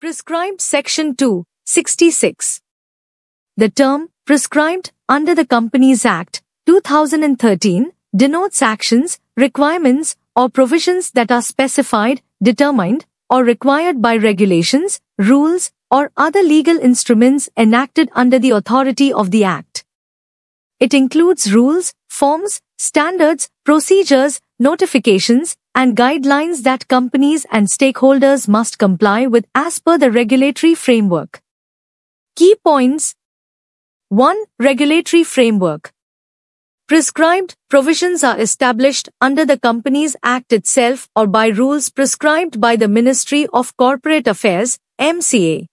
Prescribed Section 2, 66. The term prescribed under the Companies Act 2013 denotes actions, requirements, or provisions that are specified, determined, or required by regulations, rules, or other legal instruments enacted under the authority of the Act. It includes rules, forms, standards, procedures, notifications, and guidelines that companies and stakeholders must comply with as per the regulatory framework. Key points 1. Regulatory framework. Prescribed provisions are established under the Companies Act itself or by rules prescribed by the Ministry of Corporate Affairs, MCA.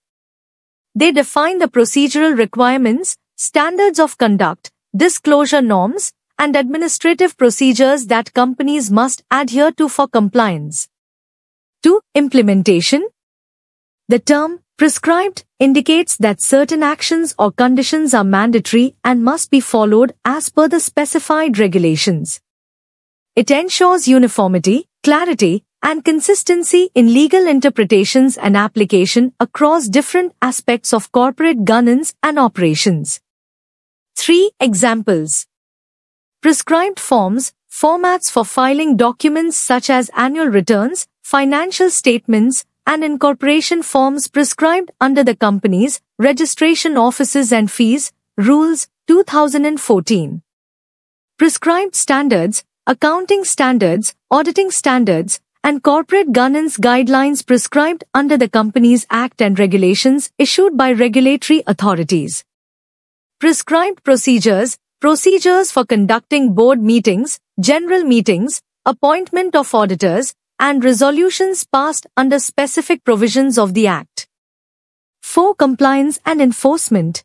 They define the procedural requirements, standards of conduct, disclosure norms, and administrative procedures that companies must adhere to for compliance. 2. Implementation The term prescribed indicates that certain actions or conditions are mandatory and must be followed as per the specified regulations. It ensures uniformity, clarity, and consistency in legal interpretations and application across different aspects of corporate governance and operations. 3. Examples prescribed forms, formats for filing documents such as annual returns, financial statements, and incorporation forms prescribed under the company's registration offices and fees rules 2014 prescribed standards accounting standards auditing standards and corporate governance guidelines prescribed under the company's act and regulations issued by regulatory authorities prescribed procedures procedures for conducting board meetings, general meetings, appointment of auditors, and resolutions passed under specific provisions of the Act. 4. Compliance and Enforcement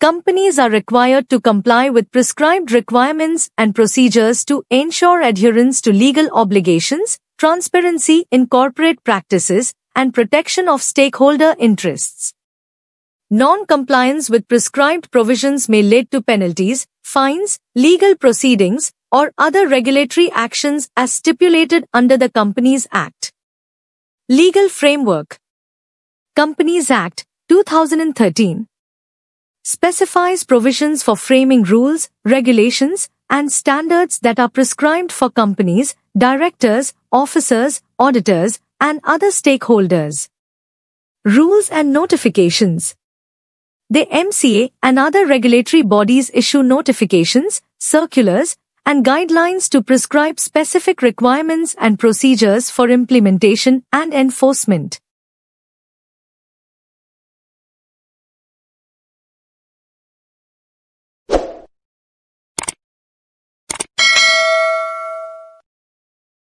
Companies are required to comply with prescribed requirements and procedures to ensure adherence to legal obligations, transparency in corporate practices, and protection of stakeholder interests. Non-compliance with prescribed provisions may lead to penalties, fines, legal proceedings, or other regulatory actions as stipulated under the Companies Act. Legal Framework Companies Act 2013 specifies provisions for framing rules, regulations, and standards that are prescribed for companies, directors, officers, auditors, and other stakeholders. Rules and notifications the MCA and other regulatory bodies issue notifications, circulars, and guidelines to prescribe specific requirements and procedures for implementation and enforcement.